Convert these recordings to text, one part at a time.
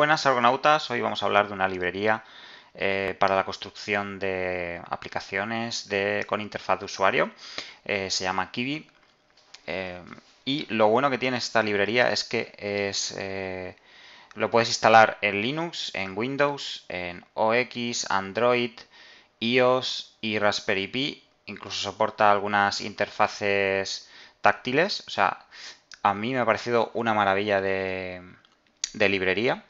buenas argonautas, hoy vamos a hablar de una librería eh, para la construcción de aplicaciones con interfaz de usuario, eh, se llama Kiwi eh, y lo bueno que tiene esta librería es que es, lo puedes instalar en Linux, en Windows, en OX, Android, iOS y Raspberry Pi, incluso soporta algunas interfaces táctiles, o sea, a mí me ha parecido una maravilla de librería.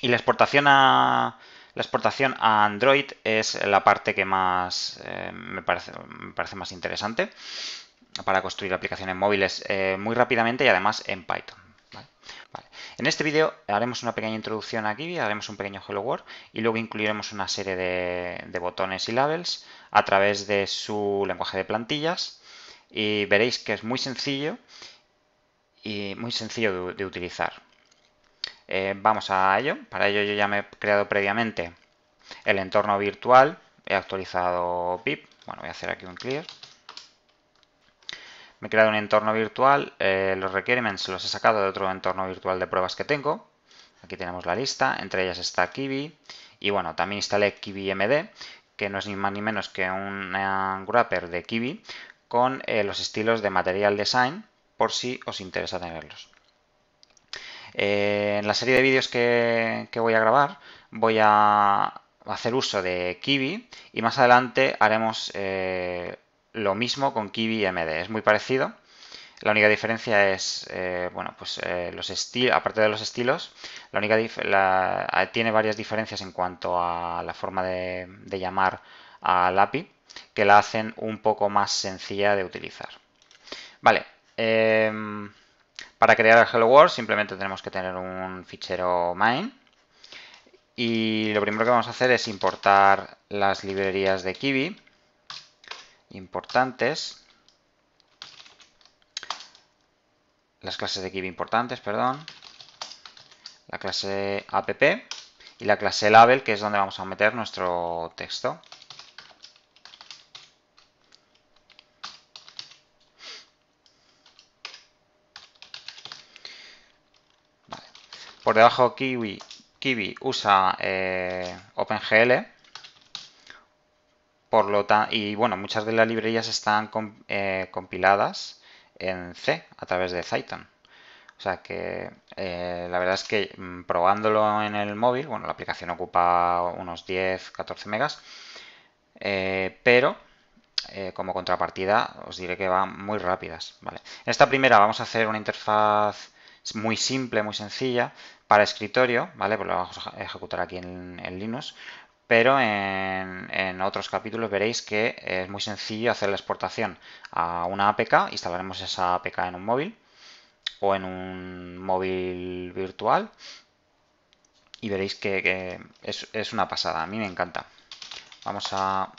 Y la exportación a, la exportación a Android es la parte que más eh, me, parece, parece, más interesante para construir aplicaciones móviles eh, muy rápidamente y además en Python. En este vídeo haremos una pequeña introducción aquí, haremos un pequeño Hello World y luego incluiremos una serie de, botones y labels a través de su lenguaje de plantillas y veréis que es muy sencillo y muy sencillo de utilizar. Eh, vamos a ello. Para ello yo ya me he creado previamente el entorno virtual. He actualizado PIP, Bueno, voy a hacer aquí un clear. Me he creado un entorno virtual. Eh, los requirements los he sacado de otro entorno virtual de pruebas que tengo. Aquí tenemos la lista. Entre ellas está Kiwi. Y bueno, también instalé KivyMD, que no es ni más ni menos que un wrapper de Kiwi con eh, los estilos de Material Design por si os interesa tenerlos. Eh, en la serie de vídeos que, voy a grabar voy a hacer uso de Kiwi y más adelante haremos eh, lo mismo con Kiwi MD. Es muy parecido. La única diferencia es, eh, bueno, pues los estilos, aparte de los estilos, la única tiene varias diferencias en cuanto a la forma de, de llamar al API que la hacen un poco más sencilla de utilizar. Vale, em, para crear el Hello World simplemente tenemos que tener un fichero main y lo primero que vamos a hacer es importar las librerías de Kiwi importantes, las clases de Kiwi importantes, perdón, la clase app y la clase label que es donde vamos a meter nuestro texto. Por debajo Kiwi, Kiwi usa eh, OpenGL. Por lo y bueno, muchas de las librerías están eh, compiladas en C a través de Zyton. O sea que eh, la verdad es que mm, probándolo en el móvil, bueno, la aplicación ocupa unos 10, 14 megas, pero como contrapartida os diré que van muy rápidas. En esta primera vamos a hacer una interfaz muy simple, muy sencilla para escritorio, ¿vale? Pues lo vamos a ejecutar aquí en, Linux, pero en, otros capítulos veréis que es muy sencillo hacer la exportación a una APK, instalaremos esa APK en un móvil o en un móvil virtual y veréis que, es, una pasada, a mí me encanta. Vamos a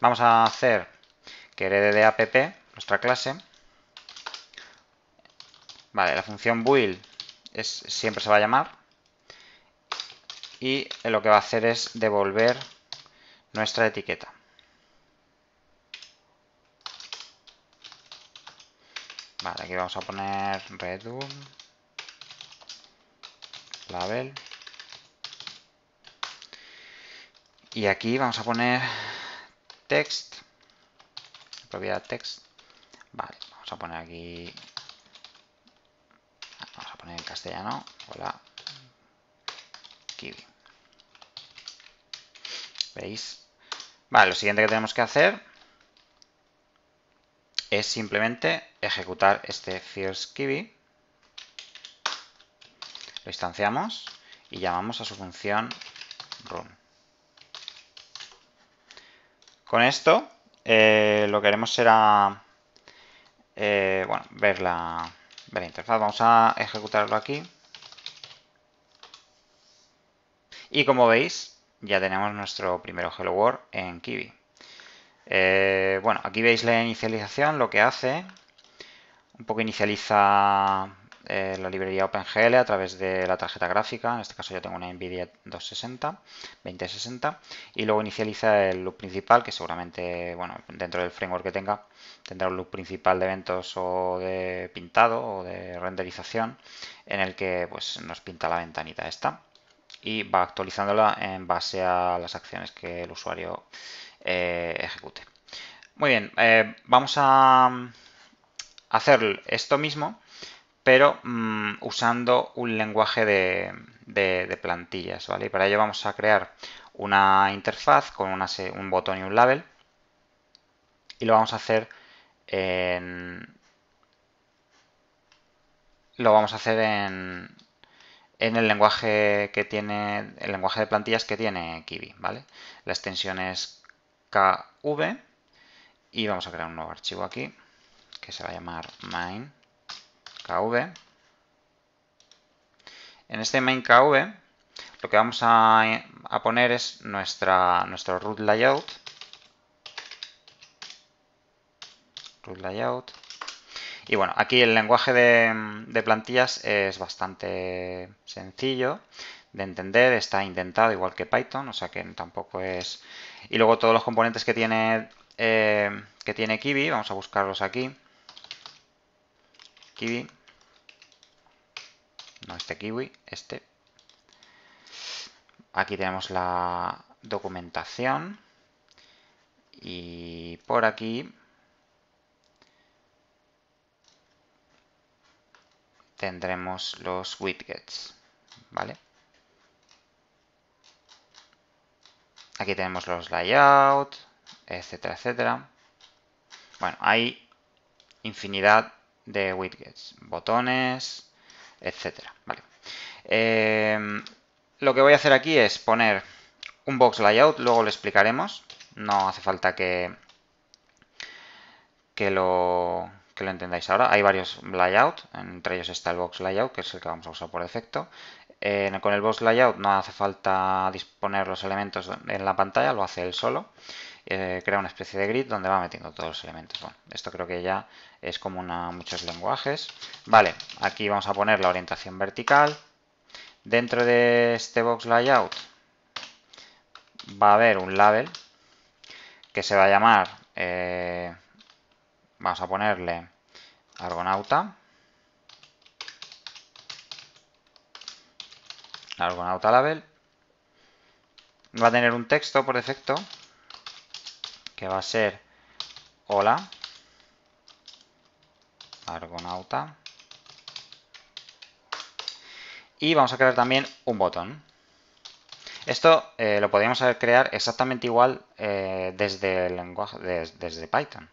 vamos a hacer que herede de app nuestra clase. Vale, la función build es, siempre se va a llamar. Y lo que va a hacer es devolver nuestra etiqueta. Vale, aquí vamos a poner redum, label. Y aquí vamos a poner text, propiedad text vamos a poner aquí, vamos a poner en castellano, hola, kiwi. ¿Veis? Vale, lo siguiente que tenemos que hacer es simplemente ejecutar este first kiwi. Lo instanciamos y llamamos a su función run, Con esto eh, lo que haremos será eh, bueno, ver la, interfaz. Vamos a ejecutarlo aquí. Y como veis, ya tenemos nuestro primero Hello World en Kiwi. Eh, bueno, aquí veis la inicialización, lo que hace. Un poco inicializa eh, la librería OpenGL a través de la tarjeta gráfica, en este caso yo tengo una NVIDIA 260, 2060, y luego inicializa el loop principal, que seguramente, bueno, dentro del framework que tenga, tendrá un loop principal de eventos o de pintado o de renderización, en el que pues, nos pinta la ventanita esta y va actualizándola en base a las acciones que el usuario eh, ejecute. Muy bien, eh, vamos a mm, hacer esto mismo pero mm, usando un lenguaje de, plantillas, para ello vamos a crear una interfaz con un botón y un label y lo vamos a hacer en... Lo vamos a hacer en, el lenguaje que tiene el lenguaje de plantillas que tiene Kiwi, ¿vale? La extensión es kv y vamos a crear un nuevo archivo aquí que se va a llamar main en este main.kv lo que vamos a, poner es nuestra, nuestro root layout. Root layout. Y bueno, aquí el lenguaje de, plantillas es bastante sencillo de entender, está intentado igual que Python, o sea que tampoco es... Y luego todos los componentes que tiene, eh, que tiene Kiwi, vamos a buscarlos aquí. Kiwi este kiwi, este. Aquí tenemos la documentación y por aquí tendremos los widgets, ¿vale? Aquí tenemos los layouts, etcétera, etcétera. Bueno, hay infinidad de widgets, botones, etcétera. Vale. Em, lo que voy a hacer aquí es poner un box layout, luego lo explicaremos. No hace falta que, que, lo, entendáis ahora. Hay varios layout, entre ellos está el box layout, que es el que vamos a usar por defecto. con el box layout no hace falta disponer los elementos en la pantalla, lo hace él solo. Eh, crea una especie de grid donde va metiendo todos los elementos. Bueno, esto creo que ya es común a muchos lenguajes. Vale, aquí vamos a poner la orientación vertical. Dentro de este box layout va a haber un label que se va a llamar, eh, vamos a ponerle Argonauta. Argonauta label. Va a tener un texto por defecto que va a ser hola, argonauta. Y vamos a crear también un botón. Esto eh, lo podríamos crear exactamente igual eh, desde el lenguaje, desde Python.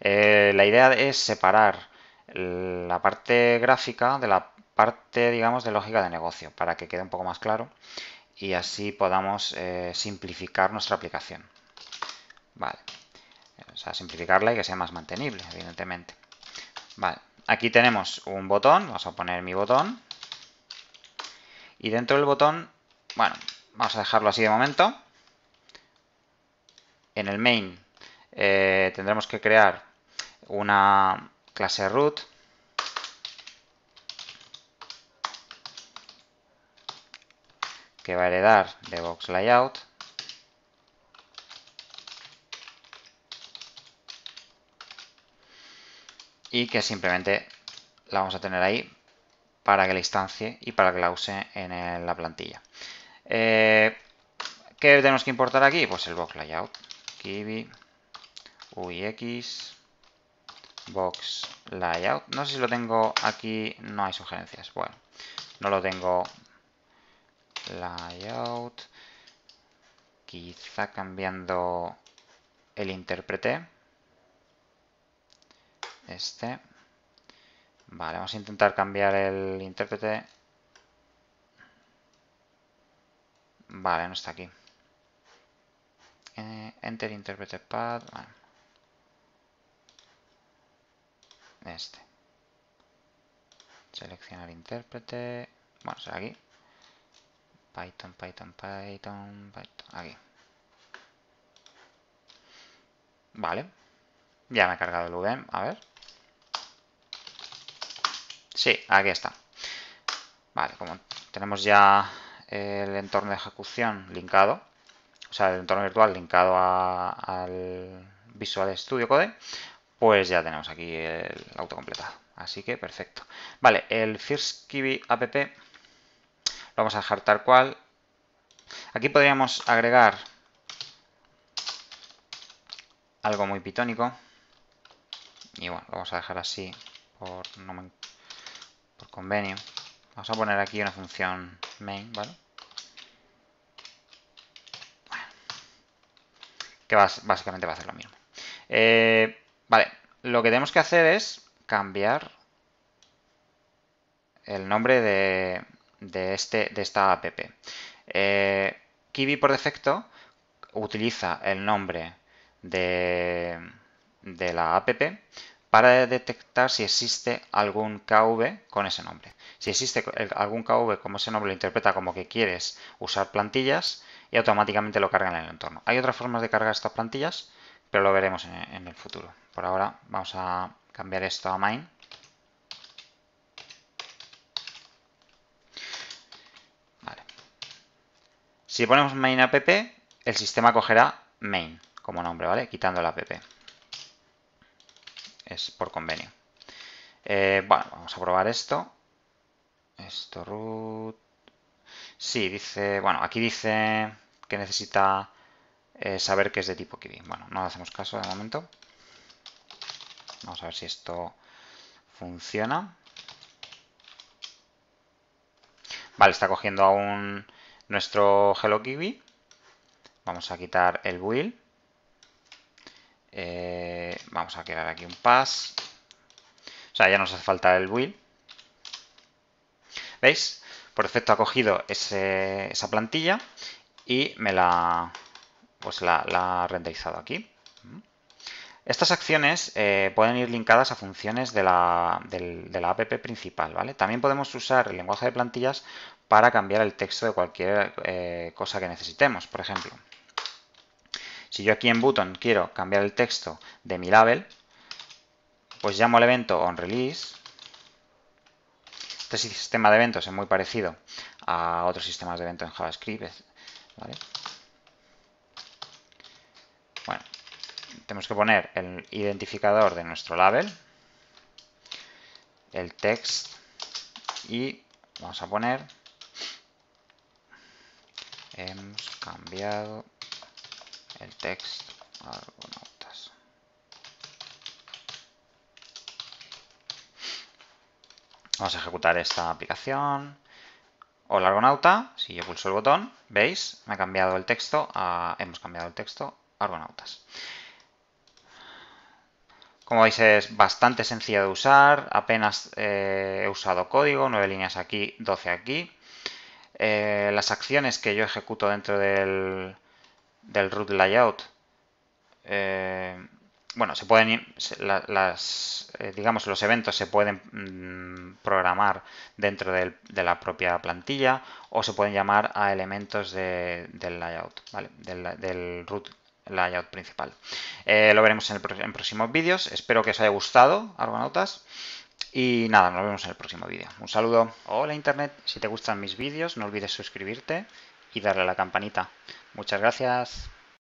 Eh, la idea es separar la parte gráfica de la parte, digamos, de lógica de negocio, para que quede un poco más claro y así podamos simplificar nuestra aplicación. Vale. O sea, simplificarla y que sea más mantenible, evidentemente. Vale. Aquí tenemos un botón, vamos a poner mi botón. Y dentro del botón, bueno, vamos a dejarlo así de momento. En el main eh, tendremos que crear una clase root. que va a heredar de box layout y que simplemente la vamos a tener ahí para que la instancie y para que la use en la plantilla. Eh, ¿Qué tenemos que importar aquí? Pues el box layout. Kiwi, UIX, box layout. No sé si lo tengo aquí, no hay sugerencias. Bueno, no lo tengo. Layout. Quizá cambiando el intérprete. Este. Vale, vamos a intentar cambiar el intérprete. Vale, no está aquí. Eh, enter intérprete pad Este. Seleccionar intérprete. Bueno, será aquí. Python, Python, Python, Python. Aquí. Vale. Ya me ha cargado el VM. A ver. Sí, aquí está. Vale, como tenemos ya el entorno de ejecución linkado, o sea, el entorno virtual linkado al Visual Studio Code, pues ya tenemos aquí el autocompletado. Así que perfecto. Vale, el First Kiwi app lo vamos a dejar tal cual. Aquí podríamos agregar algo muy pitónico. Y bueno, lo vamos a dejar así por no me por convenio. Vamos a poner aquí una función main, ¿vale? que básicamente va a hacer lo mismo. Eh, vale, lo que tenemos que hacer es cambiar el nombre de, de, este, de esta app. Eh, por defecto utiliza el nombre de, de la app para detectar si existe algún KV con ese nombre. Si existe algún KV como ese nombre, lo interpreta como que quieres usar plantillas y automáticamente lo carga en el entorno. Hay otras formas de cargar estas plantillas, pero lo veremos en el futuro. Por ahora vamos a cambiar esto a main. Si ponemos main app, el sistema cogerá main como nombre, ¿vale? Quitando la app es por convenio. Eh, bueno, vamos a probar esto. Esto root. Sí, dice, bueno, aquí dice que necesita eh, saber que es de tipo kiwi Bueno, no hacemos caso de momento. Vamos a ver si esto funciona. Vale, está cogiendo aún nuestro Hello Kiwi. Vamos a quitar el build. Eh, vamos a crear aquí un pass. O sea, ya nos hace falta el will. ¿Veis? Por defecto ha cogido esa plantilla y me la, pues la, ha renderizado aquí. Estas acciones eh, pueden ir linkadas a funciones de la, app principal, ¿vale? También podemos usar el lenguaje de plantillas para cambiar el texto de cualquier eh, cosa que necesitemos, por ejemplo. Si yo aquí en button quiero cambiar el texto de mi label, pues llamo al evento onRelease. Este sistema de eventos es muy parecido a otros sistemas de eventos en JavaScript. Bueno, tenemos que poner el identificador de nuestro label, el text y vamos a poner hemos cambiado el texto, argonautas. Vamos a ejecutar esta aplicación. Hola argonauta, si yo pulso el botón, veis, me ha cambiado el texto, hemos cambiado el texto a argonautas. Como veis es bastante sencillo de usar, apenas eh, he usado código, 9 líneas aquí, 12 aquí. Eh, las acciones que yo ejecuto dentro del, del root layout. Eh, bueno, se pueden las, eh, digamos, los eventos se pueden mm, programar dentro de la propia plantilla o se pueden llamar a elementos del layout, del, root layout principal. Eh, lo veremos en, próximos vídeos. Espero que os haya gustado, Argonautas. Y nada, nos vemos en el próximo vídeo. Un saludo. Hola Internet, si te gustan mis vídeos no olvides suscribirte y darle a la campanita. Muchas gracias.